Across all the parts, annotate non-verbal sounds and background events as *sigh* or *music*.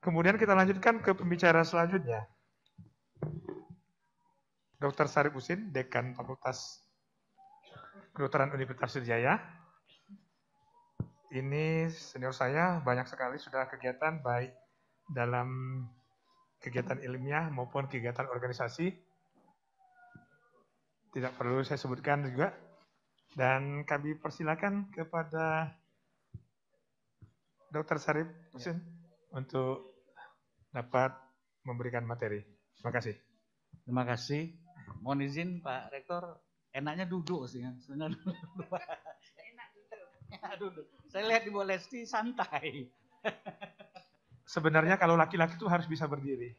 Kemudian kita lanjutkan ke pembicara selanjutnya. Dr. Sarip Usin, Dekan Fakultas Kedokteran Universitas Sriwijaya. Ini senior saya banyak sekali sudah kegiatan baik dalam kegiatan ilmiah maupun kegiatan organisasi. Tidak perlu saya sebutkan juga. Dan kami persilakan kepada Dr. Sarip ya. Usin ya. untuk dapat memberikan materi. Terima kasih. Terima kasih. Mohon izin Pak Rektor, enaknya duduk sih kan. Sebenarnya *laughs* duduk. Enak duduk. Saya lihat di Bolesti santai. Sebenarnya kalau laki-laki itu harus bisa berdiri.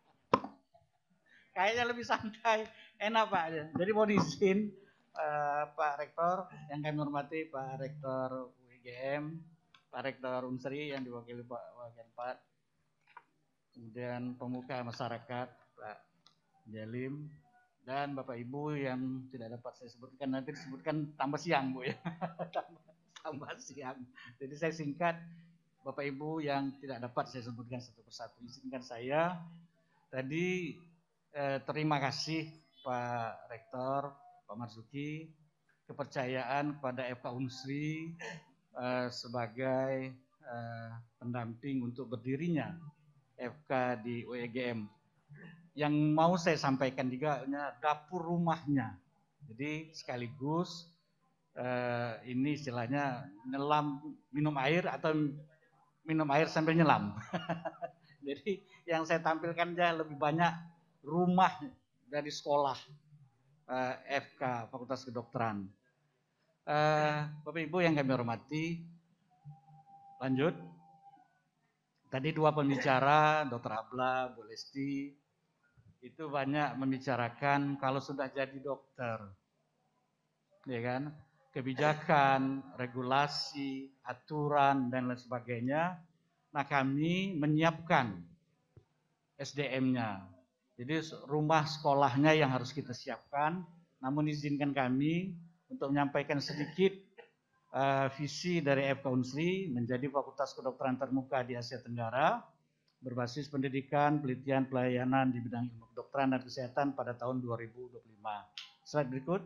*laughs* Kayaknya lebih santai. Enak Pak. Jadi mohon izin eh, Pak Rektor yang kami hormati Pak Rektor UGM Pak Rektor Unsri yang diwakili Pak Wakil Pak, kemudian pemuka masyarakat Pak Jalim, dan Bapak Ibu yang tidak dapat saya sebutkan nanti disebutkan tambah siang Bu ya, *laughs* tambah, siang. Jadi saya singkat Bapak Ibu yang tidak dapat saya sebutkan satu persatu izinkan saya tadi eh, terima kasih Pak Rektor, Pak Marzuki, kepercayaan kepada FK Unsri Eh, sebagai uh, pendamping untuk berdirinya FK di UEGM. Yang mau saya sampaikan juga dapur rumahnya. Jadi sekaligus uh, ini istilahnya nyelam minum air atau minum air sambil nyelam. *laughs* Jadi yang saya tampilkan ya lebih banyak rumah dari sekolah uh, FK Fakultas Kedokteran. Eh, Bapak Ibu yang kami hormati, lanjut. Tadi dua pembicara, Dr. Abla, Bu Lesti, itu banyak membicarakan kalau sudah jadi dokter, ya kan? Kebijakan, regulasi, aturan, dan lain sebagainya. Nah kami menyiapkan SDM-nya. Jadi rumah sekolahnya yang harus kita siapkan, namun izinkan kami untuk menyampaikan sedikit uh, visi dari F Counsri menjadi Fakultas Kedokteran Termuka di Asia Tenggara berbasis pendidikan, pelitian, pelayanan di bidang ilmu kedokteran dan kesehatan pada tahun 2025. Slide berikut.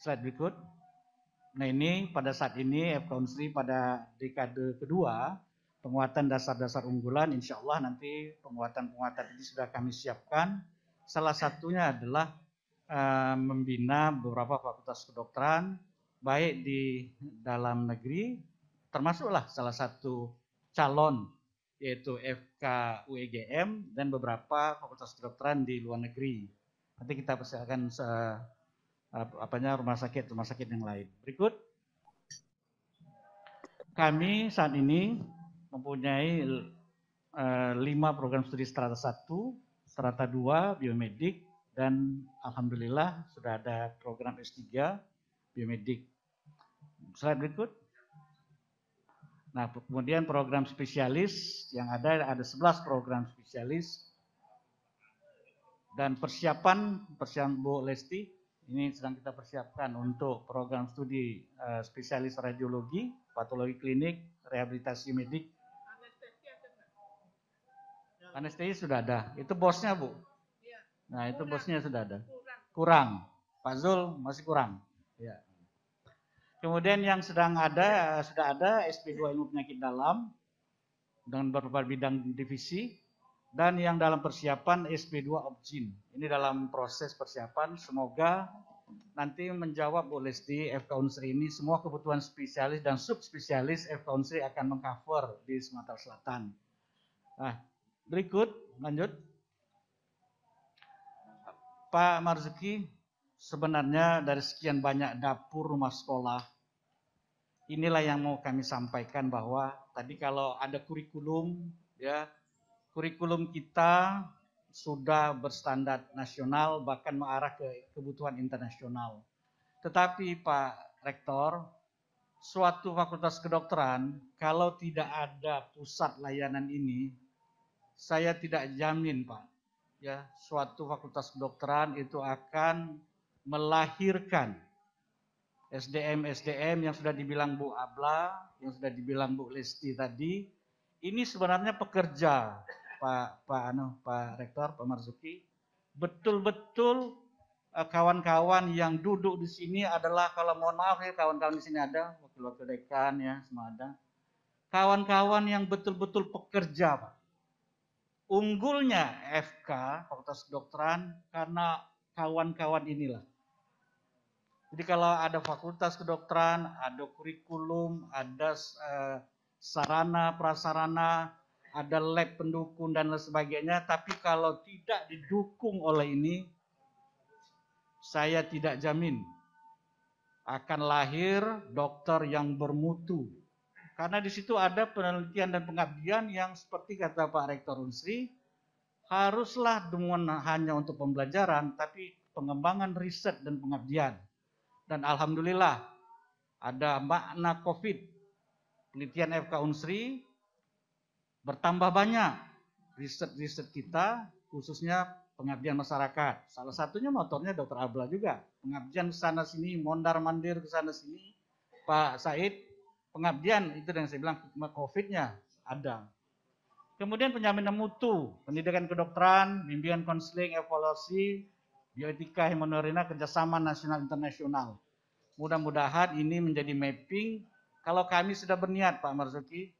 Slide berikut. Nah ini pada saat ini F Counsri pada dekade kedua penguatan dasar-dasar unggulan insya Allah nanti penguatan-penguatan ini sudah kami siapkan. Salah satunya adalah Eh, membina beberapa fakultas kedokteran baik di dalam negeri termasuklah salah satu calon yaitu FK UEGM dan beberapa fakultas kedokteran di luar negeri. Nanti kita persilakan eh, apanya rumah sakit rumah sakit yang lain. Berikut kami saat ini mempunyai eh, lima program studi strata 1, strata 2 biomedik, dan alhamdulillah sudah ada program S3 biomedik. Slide berikut. Nah, kemudian program spesialis yang ada ada 11 program spesialis dan persiapan persiapan Bu Lesti ini sedang kita persiapkan untuk program studi eh, spesialis radiologi, patologi klinik, rehabilitasi medik. Anestesi sudah ada. Itu bosnya, Bu. Nah itu kurang. bosnya sudah ada. Kurang. kurang. Pak Zul masih kurang. Ya. Kemudian yang sedang ada sudah ada SP2 ilmu penyakit dalam dengan beberapa bidang divisi dan yang dalam persiapan SP2 Opjin. Ini dalam proses persiapan semoga nanti menjawab Bu Lesti FK Unsri ini semua kebutuhan spesialis dan subspesialis FK Unsri akan mengcover di Sumatera Selatan. Nah, berikut lanjut. Pak Marzuki, sebenarnya dari sekian banyak dapur rumah sekolah, inilah yang mau kami sampaikan bahwa tadi kalau ada kurikulum, ya kurikulum kita sudah berstandar nasional bahkan mengarah ke kebutuhan internasional. Tetapi Pak Rektor, suatu fakultas kedokteran kalau tidak ada pusat layanan ini, saya tidak jamin Pak ya suatu fakultas kedokteran itu akan melahirkan SDM-SDM yang sudah dibilang Bu Abla, yang sudah dibilang Bu Lesti tadi, ini sebenarnya pekerja Pak Pak Anu, Pak Rektor, Pak Marzuki, betul-betul eh, kawan-kawan yang duduk di sini adalah kalau mohon maaf ya kawan-kawan di sini ada wakil-wakil dekan ya semua ada kawan-kawan yang betul-betul pekerja Pak unggulnya FK, Fakultas Kedokteran, karena kawan-kawan inilah. Jadi kalau ada fakultas kedokteran, ada kurikulum, ada eh, sarana, prasarana, ada lab pendukung dan lain sebagainya, tapi kalau tidak didukung oleh ini, saya tidak jamin akan lahir dokter yang bermutu karena di situ ada penelitian dan pengabdian yang seperti kata Pak Rektor Unsri, haruslah dengan hanya untuk pembelajaran, tapi pengembangan riset dan pengabdian. Dan Alhamdulillah, ada makna COVID. Penelitian FK Unsri bertambah banyak riset-riset kita, khususnya pengabdian masyarakat. Salah satunya motornya Dr. Abla juga. Pengabdian sana sini, mondar mandir ke sana sini. Pak Said pengabdian itu yang saya bilang COVID-nya ada. Kemudian penjaminan mutu, pendidikan kedokteran, bimbingan konseling, evaluasi, bioetika, hemonorina, kerjasama nasional internasional. Mudah-mudahan ini menjadi mapping. Kalau kami sudah berniat Pak Marzuki,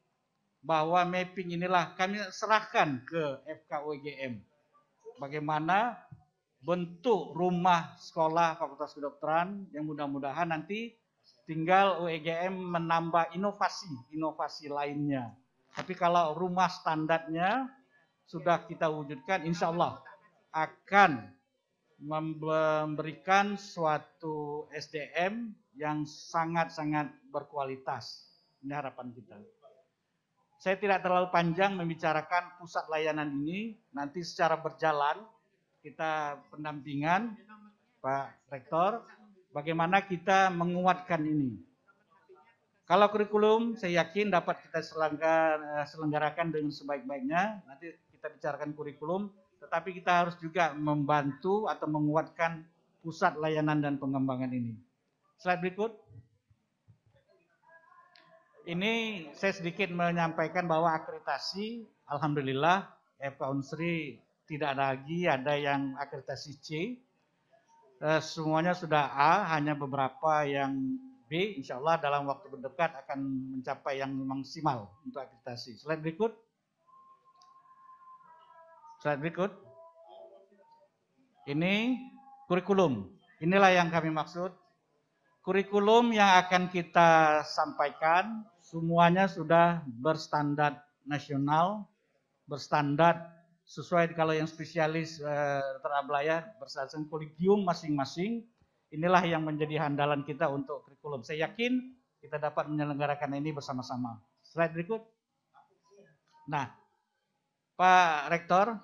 bahwa mapping inilah kami serahkan ke FKUGM. Bagaimana bentuk rumah sekolah Fakultas Kedokteran yang mudah-mudahan nanti Tinggal UEGM menambah inovasi-inovasi lainnya. Tapi kalau rumah standarnya sudah kita wujudkan, insya Allah akan memberikan suatu SDM yang sangat-sangat berkualitas. Ini harapan kita. Saya tidak terlalu panjang membicarakan pusat layanan ini. Nanti secara berjalan kita pendampingan Pak Rektor Bagaimana kita menguatkan ini? Kalau kurikulum, saya yakin dapat kita eh, selenggarakan dengan sebaik-baiknya. Nanti kita bicarakan kurikulum, tetapi kita harus juga membantu atau menguatkan pusat layanan dan pengembangan ini. Slide berikut. Ini saya sedikit menyampaikan bahwa akreditasi, Alhamdulillah, FK Unsri tidak ada lagi ada yang akreditasi C, eh, semuanya sudah A, hanya beberapa yang B. Insya Allah dalam waktu berdekat akan mencapai yang maksimal untuk akreditasi. Slide berikut. Slide berikut. Ini kurikulum. Inilah yang kami maksud. Kurikulum yang akan kita sampaikan semuanya sudah berstandar nasional, berstandar sesuai kalau yang spesialis eh, Dr. Ablaya berdasarkan kolegium masing-masing. Inilah yang menjadi handalan kita untuk kurikulum. Saya yakin kita dapat menyelenggarakan ini bersama-sama. Slide berikut. Nah, Pak Rektor,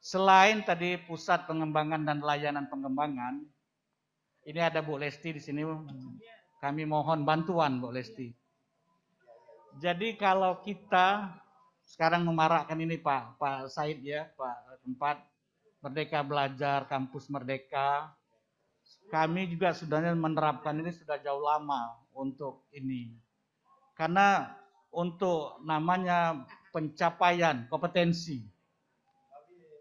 selain tadi pusat pengembangan dan layanan pengembangan, ini ada Bu Lesti di sini. Kami mohon bantuan Bu Lesti. Jadi kalau kita sekarang memarakkan ini Pak Pak Said ya Pak tempat Merdeka Belajar kampus Merdeka kami juga sebenarnya menerapkan ini sudah jauh lama untuk ini karena untuk namanya pencapaian kompetensi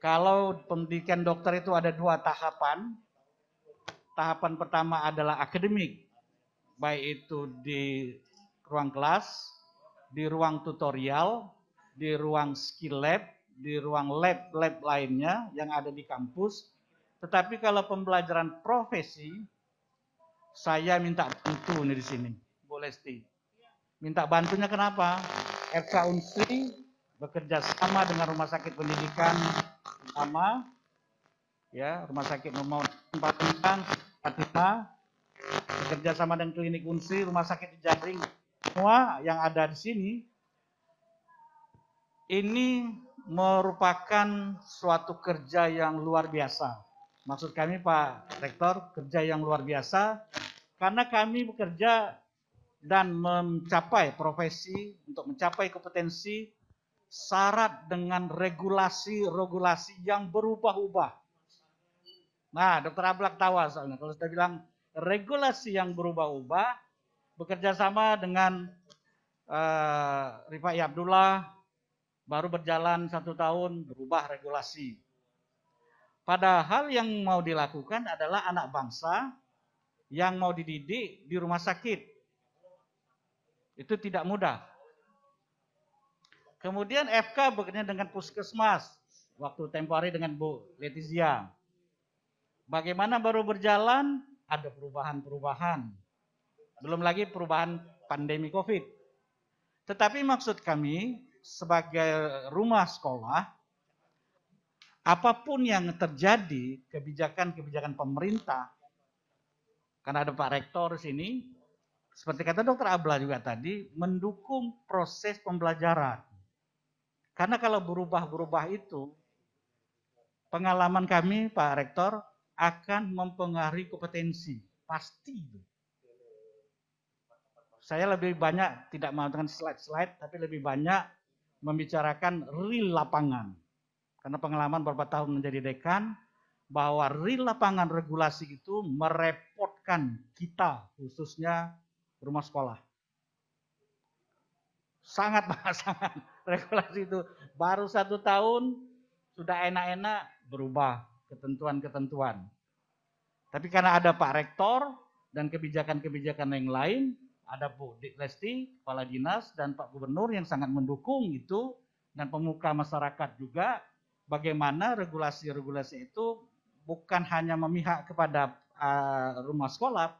kalau pendidikan dokter itu ada dua tahapan tahapan pertama adalah akademik baik itu di ruang kelas di ruang tutorial di ruang skill lab, di ruang lab-lab lainnya yang ada di kampus. Tetapi kalau pembelajaran profesi, saya minta bantu nih di sini, Bu Lesti. Minta bantunya kenapa? FK Unsri bekerja sama dengan Rumah Sakit Pendidikan utama, ya Rumah Sakit Nomor 4 Fatima bekerja sama dengan klinik Unsri, rumah sakit di Jaring, semua yang ada di sini ini merupakan suatu kerja yang luar biasa. Maksud kami Pak Rektor, kerja yang luar biasa karena kami bekerja dan mencapai profesi untuk mencapai kompetensi syarat dengan regulasi-regulasi yang berubah-ubah. Nah, Dokter Ablak tawa soalnya kalau sudah bilang regulasi yang berubah-ubah bekerja sama dengan uh, Rifai Abdullah baru berjalan satu tahun berubah regulasi. Padahal yang mau dilakukan adalah anak bangsa yang mau dididik di rumah sakit. Itu tidak mudah. Kemudian FK bekerja dengan puskesmas waktu tempo dengan Bu Letizia. Bagaimana baru berjalan ada perubahan-perubahan. Belum lagi perubahan pandemi Covid. Tetapi maksud kami sebagai rumah sekolah, apapun yang terjadi, kebijakan-kebijakan pemerintah, karena ada Pak Rektor sini, seperti kata Dokter Abla juga tadi, mendukung proses pembelajaran. Karena kalau berubah-berubah itu, pengalaman kami Pak Rektor akan mempengaruhi kompetensi, pasti saya lebih banyak tidak mengatakan slide-slide, tapi lebih banyak membicarakan real lapangan. Karena pengalaman beberapa tahun menjadi dekan, bahwa real lapangan regulasi itu merepotkan kita, khususnya rumah sekolah. Sangat sangat *laughs* regulasi itu. Baru satu tahun sudah enak-enak berubah ketentuan-ketentuan. Tapi karena ada Pak Rektor dan kebijakan-kebijakan yang lain, ada Bu Dik Lesti, Kepala Dinas, dan Pak Gubernur yang sangat mendukung itu, dan pemuka masyarakat juga, bagaimana regulasi-regulasi itu bukan hanya memihak kepada uh, rumah sekolah,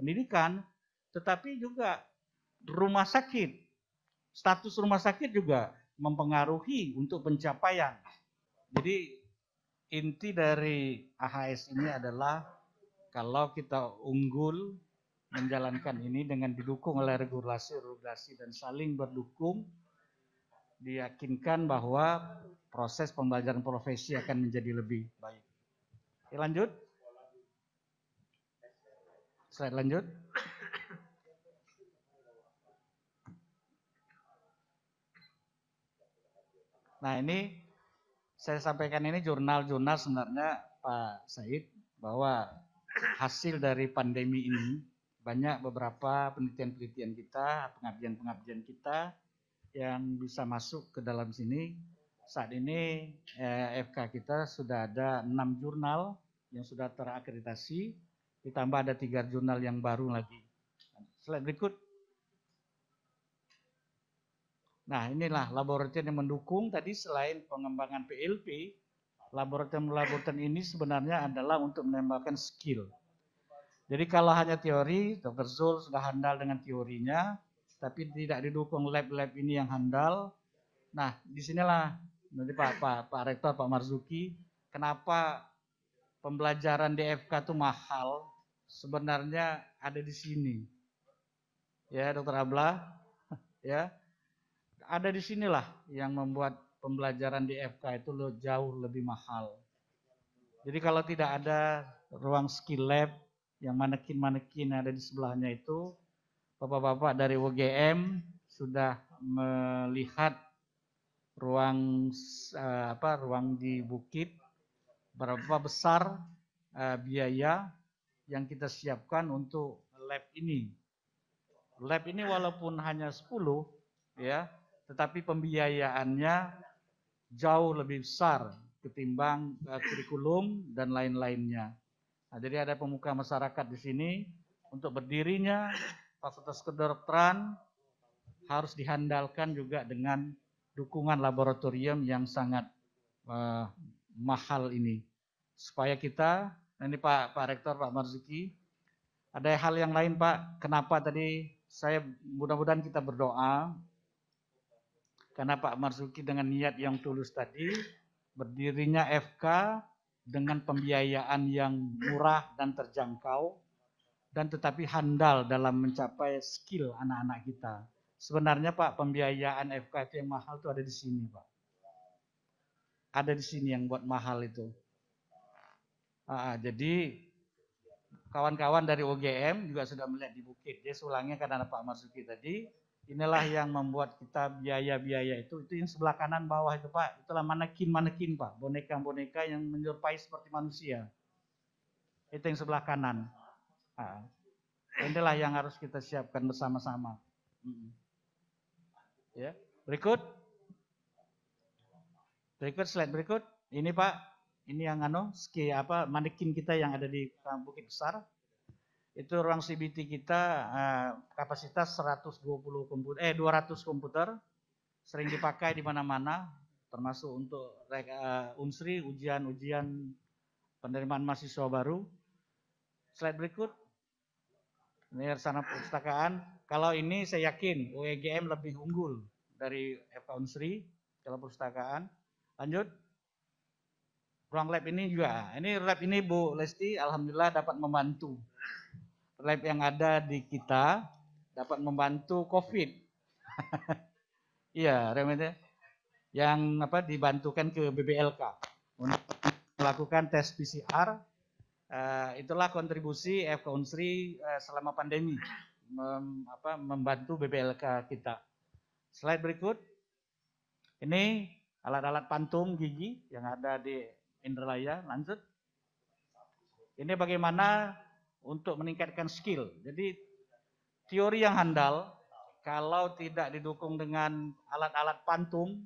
pendidikan, tetapi juga rumah sakit. Status rumah sakit juga mempengaruhi untuk pencapaian. Jadi inti dari AHS ini adalah kalau kita unggul menjalankan ini dengan didukung oleh regulasi-regulasi dan saling berdukung diyakinkan bahwa proses pembelajaran profesi akan menjadi lebih baik. Oke, lanjut. Slide lanjut. Nah ini saya sampaikan ini jurnal-jurnal sebenarnya Pak Said bahwa hasil dari pandemi ini banyak beberapa penelitian-penelitian kita, pengabdian-pengabdian kita yang bisa masuk ke dalam sini. Saat ini eh, FK kita sudah ada enam jurnal yang sudah terakreditasi, ditambah ada tiga jurnal yang baru lagi. Selain berikut. Nah inilah laboratorium yang mendukung tadi selain pengembangan PLP, laboratorium-laboratorium ini sebenarnya adalah untuk menambahkan skill jadi kalau hanya teori, Dr. Zul sudah handal dengan teorinya, tapi tidak didukung lab-lab ini yang handal. Nah, disinilah nanti Pak, Pak, Pak Rektor, Pak Marzuki, kenapa pembelajaran DFK itu mahal, sebenarnya ada di sini. Ya, Dr. Abla, *laughs* ya. Ada di sinilah yang membuat pembelajaran DFK itu jauh lebih mahal. Jadi kalau tidak ada ruang skill lab, yang manekin-manekin ada di sebelahnya itu bapak-bapak dari WGM sudah melihat ruang eh, apa ruang di bukit berapa besar eh, biaya yang kita siapkan untuk lab ini. Lab ini walaupun hanya 10 ya, tetapi pembiayaannya jauh lebih besar ketimbang uh, kurikulum dan lain-lainnya. Nah, jadi ada pemuka masyarakat di sini untuk berdirinya fasilitas kedokteran harus dihandalkan juga dengan dukungan laboratorium yang sangat uh, mahal ini supaya kita nah, ini Pak Pak Rektor Pak Marzuki ada hal yang lain Pak kenapa tadi saya mudah-mudahan kita berdoa karena Pak Marzuki dengan niat yang tulus tadi berdirinya FK dengan pembiayaan yang murah dan terjangkau, dan tetapi handal dalam mencapai skill anak-anak kita. Sebenarnya Pak, pembiayaan FK itu yang mahal itu ada di sini Pak. Ada di sini yang buat mahal itu. Aa, ah, ah, jadi kawan-kawan dari OGM juga sudah melihat di Bukit. Dia sulangnya karena Pak Marzuki tadi Inilah yang membuat kita biaya-biaya itu. Itu yang sebelah kanan bawah itu Pak. Itulah manekin-manekin Pak. Boneka-boneka yang menyerupai seperti manusia. Itu yang sebelah kanan. Nah, inilah yang harus kita siapkan bersama-sama. Ya, berikut. Berikut slide berikut. Ini Pak, ini yang anu ski apa manekin kita yang ada di Bukit Besar itu ruang CBT kita eh, kapasitas 120 komputer eh 200 komputer sering dipakai di mana-mana termasuk untuk uh, unsri ujian-ujian penerimaan mahasiswa baru. Slide berikut. Ini sana perpustakaan. Kalau ini saya yakin UEGM lebih unggul dari FK Unsri kalau perpustakaan. Lanjut. Ruang lab ini juga. Ini lab ini Bu Lesti alhamdulillah dapat membantu lab yang ada di kita dapat membantu COVID. *laughs* Iya, remnya yang apa dibantukan ke BBLK untuk melakukan tes PCR. Uh, eh, itulah kontribusi F Unsri uh, selama pandemi mem, apa, membantu BBLK kita. Slide berikut. Ini alat-alat pantum gigi yang ada di Indralaya. Lanjut. Ini bagaimana untuk meningkatkan skill. Jadi teori yang handal kalau tidak didukung dengan alat-alat pantum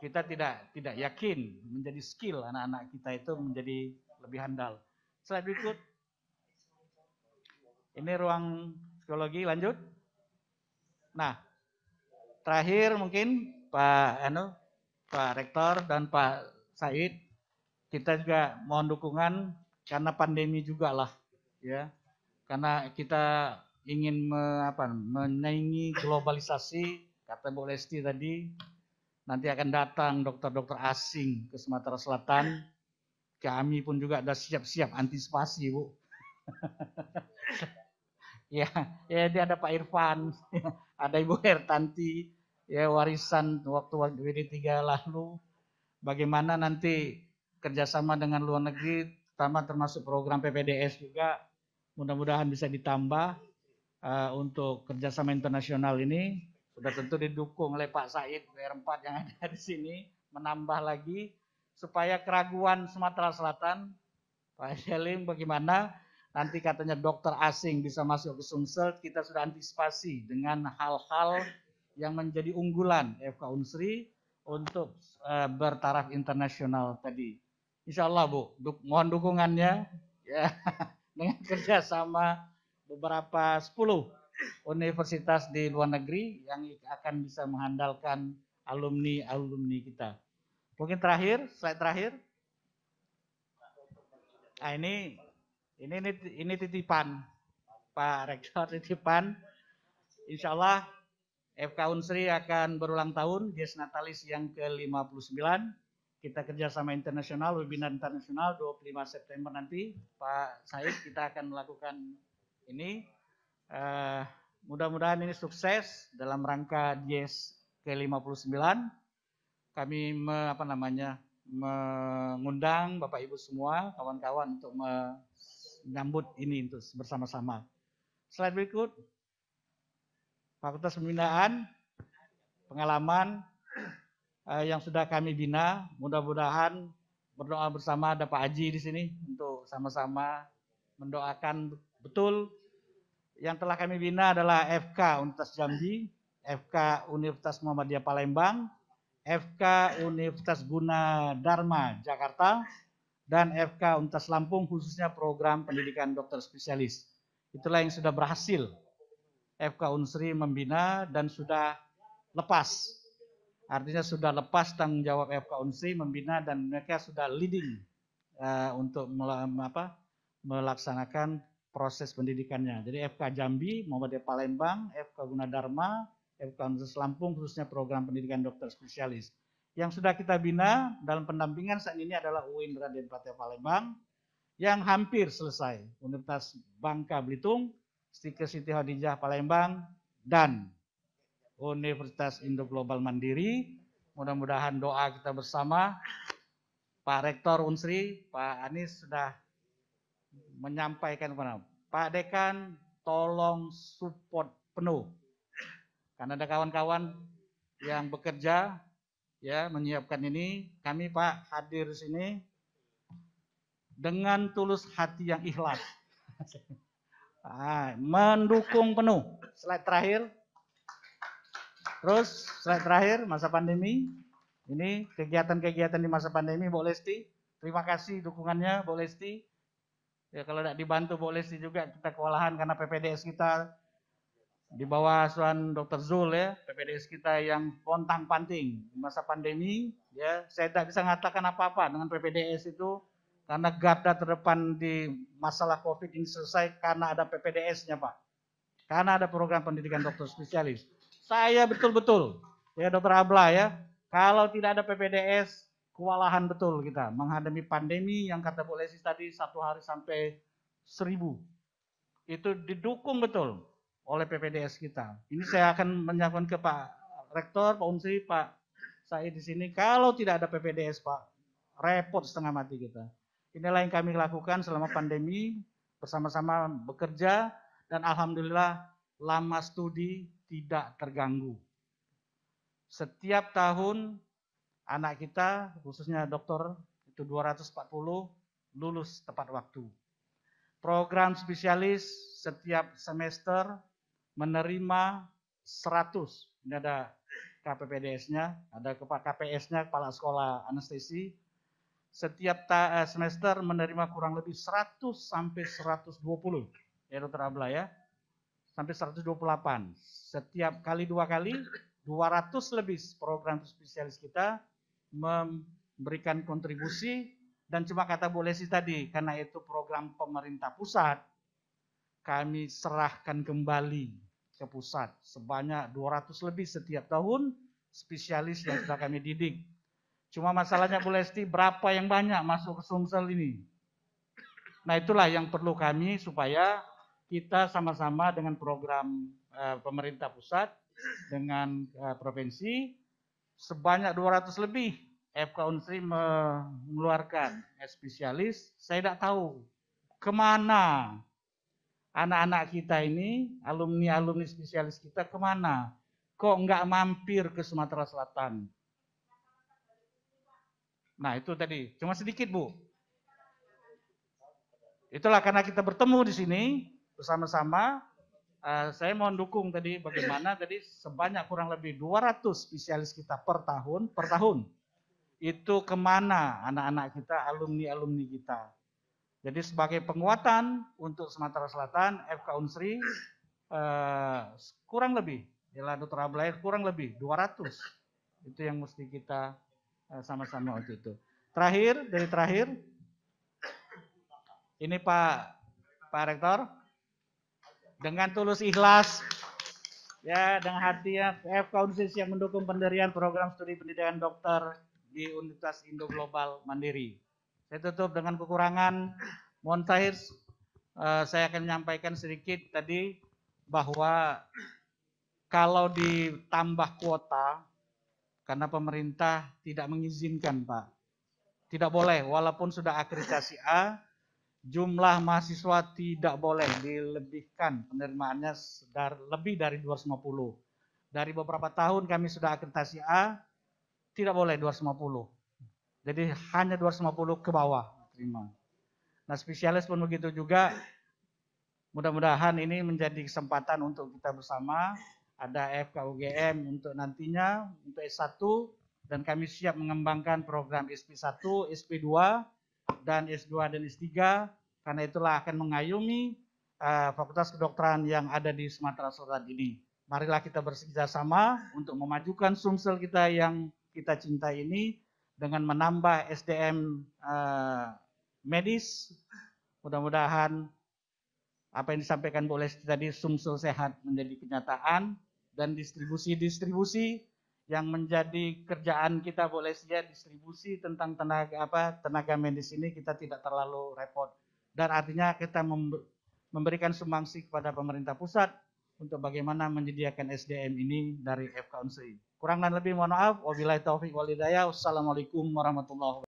kita tidak tidak yakin menjadi skill anak-anak kita itu menjadi lebih handal. Slide berikut. Ini ruang psikologi lanjut. Nah, terakhir mungkin Pak Anu, Pak Rektor dan Pak Said kita juga mohon dukungan karena pandemi juga lah ya karena kita ingin me, apa, menaingi globalisasi kata Bu Lesti tadi nanti akan datang dokter-dokter asing ke Sumatera Selatan kami pun juga sudah siap-siap antisipasi Bu *laughs* ya ya dia ada Pak Irfan *laughs* ada Ibu Hertanti ya warisan waktu WD3 lalu bagaimana nanti kerjasama dengan luar negeri terutama termasuk program PPDS juga mudah-mudahan bisa ditambah uh, untuk kerjasama internasional ini sudah tentu didukung oleh Pak Said yang 4 yang ada di sini menambah lagi supaya keraguan Sumatera Selatan Pak Selim bagaimana nanti katanya dokter asing bisa masuk ke Sumsel kita sudah antisipasi dengan hal-hal yang menjadi unggulan FK Unsri untuk uh, bertaraf internasional tadi. Insya Allah Bu, du mohon dukungannya. Ya. Yeah. *laughs* dengan *laughs* kerjasama beberapa sepuluh universitas di luar negeri yang akan bisa mengandalkan alumni-alumni kita. Mungkin terakhir, slide terakhir. Nah, ini ini ini, ini titipan Pak Rektor titipan. Insya Allah FK Unsri akan berulang tahun, Yes Natalis yang ke-59 kita kerja sama internasional, webinar internasional 25 September nanti Pak Said kita akan melakukan ini. Uh, Mudah-mudahan ini sukses dalam rangka Yes ke-59. Kami me, apa namanya mengundang Bapak Ibu semua, kawan-kawan untuk menyambut ini untuk bersama-sama. Slide berikut. Fakultas Pembinaan, pengalaman, Eh, yang sudah kami bina. Mudah-mudahan berdoa bersama ada Pak Haji di sini untuk sama-sama mendoakan betul yang telah kami bina adalah FK Universitas Jambi, FK Universitas Muhammadiyah Palembang, FK Universitas Guna Dharma Jakarta, dan FK Universitas Lampung khususnya program pendidikan dokter spesialis. Itulah yang sudah berhasil FK Unsri membina dan sudah lepas Artinya sudah lepas tanggung jawab FK Unsi membina dan mereka sudah leading uh, untuk apa, melaksanakan proses pendidikannya. Jadi FK Jambi, Muhammadiyah Palembang, FK Gunadarma, FK Universitas Lampung khususnya program pendidikan dokter spesialis. Yang sudah kita bina dalam pendampingan saat ini adalah UIN Raden Patah Palembang yang hampir selesai. Universitas Bangka Belitung, Stiker Siti Hadijah Palembang, dan Universitas Indo Global Mandiri. Mudah-mudahan doa kita bersama. Pak Rektor Unsri, Pak Anies sudah menyampaikan kepada Pak Dekan tolong support penuh. Karena ada kawan-kawan yang bekerja ya menyiapkan ini, kami Pak hadir di sini dengan tulus hati yang ikhlas. *laughs* Ah, mendukung penuh. Slide terakhir. Terus slide terakhir masa pandemi. Ini kegiatan-kegiatan di masa pandemi Bu Lesti. Terima kasih dukungannya Bu Lesti. Ya kalau tidak dibantu Bu Lesti juga kita kewalahan karena PPDS kita di bawah asuhan Dr. Zul ya, PPDS kita yang pontang panting di masa pandemi ya. Saya tidak bisa mengatakan apa-apa dengan PPDS itu karena garda terdepan di masalah COVID ini selesai karena ada PPDS-nya Pak. Karena ada program pendidikan dokter spesialis. Saya betul-betul ya Dokter Abla ya, kalau tidak ada PPDS kewalahan betul kita menghadapi pandemi yang kata Bu Lesi tadi satu hari sampai seribu itu didukung betul oleh PPDS kita. Ini saya akan menyampaikan ke Pak Rektor, Pak Unsri, Pak Said di sini. Kalau tidak ada PPDS Pak, repot setengah mati kita. Inilah yang kami lakukan selama pandemi, bersama-sama bekerja, dan Alhamdulillah lama studi tidak terganggu. Setiap tahun anak kita, khususnya dokter, itu 240 lulus tepat waktu. Program spesialis setiap semester menerima 100. Ini ada KPPDS-nya, ada KPS-nya, Kepala Sekolah Anestesi. Setiap eh, semester menerima kurang lebih 100 sampai 120. Ya dokter Abla ya sampai 128. Setiap kali dua kali 200 lebih program spesialis kita memberikan kontribusi dan cuma kata boleh sih tadi karena itu program pemerintah pusat kami serahkan kembali ke pusat sebanyak 200 lebih setiap tahun spesialis yang sudah kami didik. Cuma masalahnya Bu Lesti berapa yang banyak masuk ke Sumsel ini? Nah itulah yang perlu kami supaya kita sama-sama dengan program uh, pemerintah pusat dengan uh, provinsi sebanyak 200 lebih FK Unsri mengeluarkan spesialis. Saya tidak tahu kemana anak-anak kita ini, alumni-alumni spesialis kita kemana? Kok nggak mampir ke Sumatera Selatan? Nah itu tadi, cuma sedikit Bu. Itulah karena kita bertemu di sini, bersama-sama uh, saya mohon dukung tadi bagaimana tadi sebanyak kurang lebih 200 spesialis kita per tahun per tahun itu kemana anak-anak kita alumni alumni kita jadi sebagai penguatan untuk Sumatera Selatan FK Unsri uh, kurang lebih ialah Dr. Ablair kurang lebih 200 itu yang mesti kita eh, sama-sama uh, waktu itu terakhir dari terakhir ini Pak Pak Rektor dengan tulus ikhlas ya dengan hati ya F eh, Kaunsis yang mendukung pendirian program studi pendidikan dokter di Universitas Indo Global Mandiri. Saya tutup dengan kekurangan mohon Tahir eh, saya akan menyampaikan sedikit tadi bahwa kalau ditambah kuota karena pemerintah tidak mengizinkan Pak. Tidak boleh walaupun sudah akreditasi A jumlah mahasiswa tidak boleh dilebihkan penerimaannya lebih dari 250. Dari beberapa tahun kami sudah akreditasi A, tidak boleh 250. Jadi hanya 250 ke bawah terima. Nah spesialis pun begitu juga. Mudah-mudahan ini menjadi kesempatan untuk kita bersama. Ada FKUGM untuk nantinya, untuk S1, dan kami siap mengembangkan program SP1, SP2, dan S2 dan S3 karena itulah akan mengayomi uh, eh, fakultas kedokteran yang ada di Sumatera Selatan ini. Marilah kita bersiksa sama untuk memajukan Sumsel kita yang kita cinta ini dengan menambah SDM uh, eh, medis. Mudah-mudahan apa yang disampaikan boleh tadi Sumsel sehat menjadi kenyataan dan distribusi-distribusi yang menjadi kerjaan kita boleh saja distribusi tentang tenaga apa tenaga medis ini kita tidak terlalu repot dan artinya kita memberikan sumbangsi kepada pemerintah pusat untuk bagaimana menyediakan SDM ini dari FK Kurang dan lebih mohon maaf. Wabillahi taufiq walidaya. Wassalamualaikum warahmatullahi wabarakatuh.